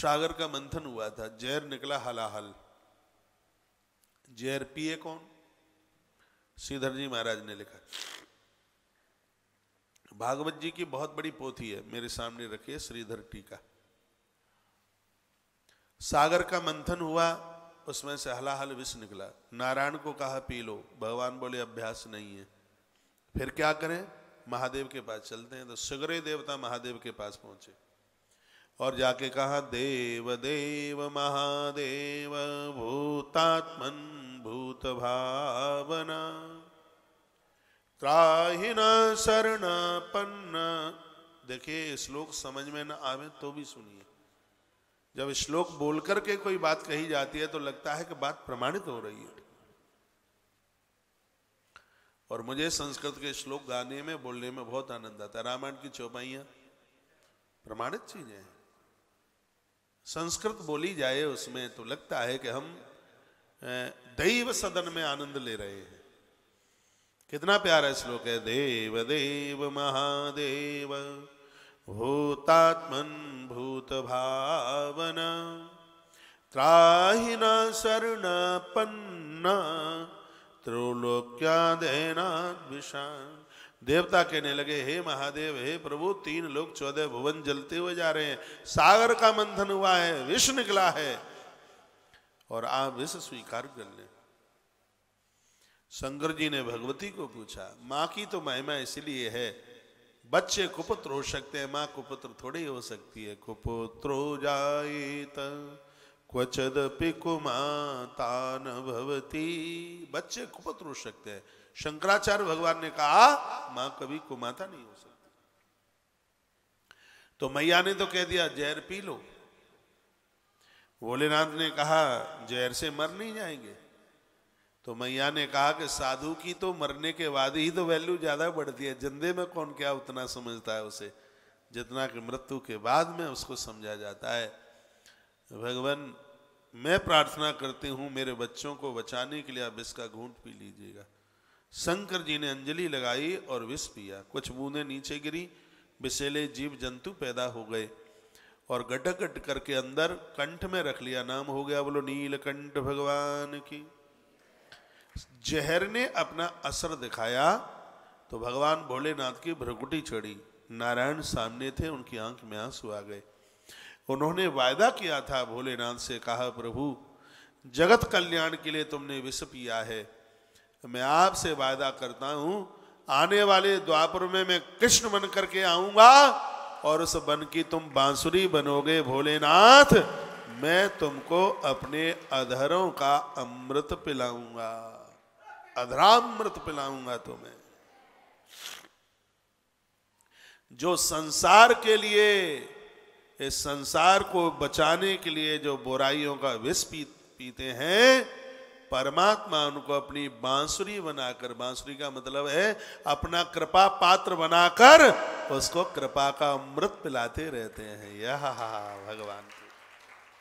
सागर का मंथन हुआ था जहर निकला हलाहल जहर पिए कौन श्रीधर जी महाराज ने लिखा भागवत जी की बहुत बड़ी पोथी है मेरे सामने रखिए श्रीधर टीका सागर का मंथन हुआ उसमें से हलाहल विष निकला नारायण को कहा पी लो भगवान बोले अभ्यास नहीं है फिर क्या करें महादेव के पास चलते हैं तो सगरे देवता महादेव के पास पहुंचे और जाके कहा देव देव महादेव भूतात्मन भूत भावना त्राहिना पन्न देखिए श्लोक समझ में ना आवे तो भी सुनिए जब श्लोक बोल करके कोई बात कही जाती है तो लगता है कि बात प्रमाणित हो रही है और मुझे संस्कृत के श्लोक गाने में बोलने में बहुत आनंद आता है रामायण की चौपाइया प्रमाणित चीजें हैं संस्कृत बोली जाए उसमें तो लगता है कि हम दैव सदन में आनंद ले रहे हैं कितना प्यारा श्लोक है देव देव महादेव भूतात्मन भूत भावना त्राहिना शरण पन्ना देना विषा देवता कहने लगे हे महादेव हे प्रभु तीन लोग चौदह भुवन जलते हुए जा रहे हैं सागर का मंथन हुआ है विष निकला है और आप विष स्वीकार कर ले शंकर जी ने भगवती को पूछा माँ की तो महिमा इसलिए है बच्चे कुपुत्र हो सकते हैं माँ कुपुत्र थोड़ी हो सकती है कुपुत्रो जाए क्वचदपि कुमाता भवती बच्चे कुपत रो सकते हैं शंकराचार्य भगवान ने कहा मां कभी कुमाता नहीं हो सकती तो मैया ने तो कह दिया जहर पी लो भोलेनाथ ने कहा जहर से मर नहीं जाएंगे तो मैया ने कहा कि साधु की तो मरने के बाद ही तो वैल्यू ज्यादा बढ़ती है जिंदे में कौन क्या उतना समझता है उसे जितना कि मृत्यु के बाद में उसको समझा जाता है तो भगवान मैं प्रार्थना करती हूँ मेरे बच्चों को बचाने के लिए आप इसका घूंट पी लीजिएगा शंकर जी ने अंजलि लगाई और विष पिया कुछ बूंदें नीचे गिरी बिसेले जीव जंतु पैदा हो गए और गटकट करके अंदर कंठ में रख लिया नाम हो गया बोलो नीलकंठ भगवान की जहर ने अपना असर दिखाया तो भगवान भोलेनाथ की भ्रकुटी चढ़ी नारायण सामने थे उनकी आंख में आंसू आ गए उन्होंने वायदा किया था भोलेनाथ से कहा प्रभु जगत कल्याण के लिए तुमने विष पिया है मैं आपसे वायदा करता हूं आने वाले द्वापर में मैं कृष्ण बन करके आऊंगा और उस बन की तुम बांसुरी बनोगे भोलेनाथ मैं तुमको अपने अधरों का अमृत पिलाऊंगा अधरामृत पिलाऊंगा तुम्हें जो संसार के लिए इस संसार को बचाने के लिए जो बुराइयों का विष पी, पीते हैं परमात्मा उनको अपनी बांसुरी बनाकर बांसुरी का मतलब है अपना कृपा पात्र बनाकर उसको कृपा का अमृत पिलाते रहते हैं यह भगवान की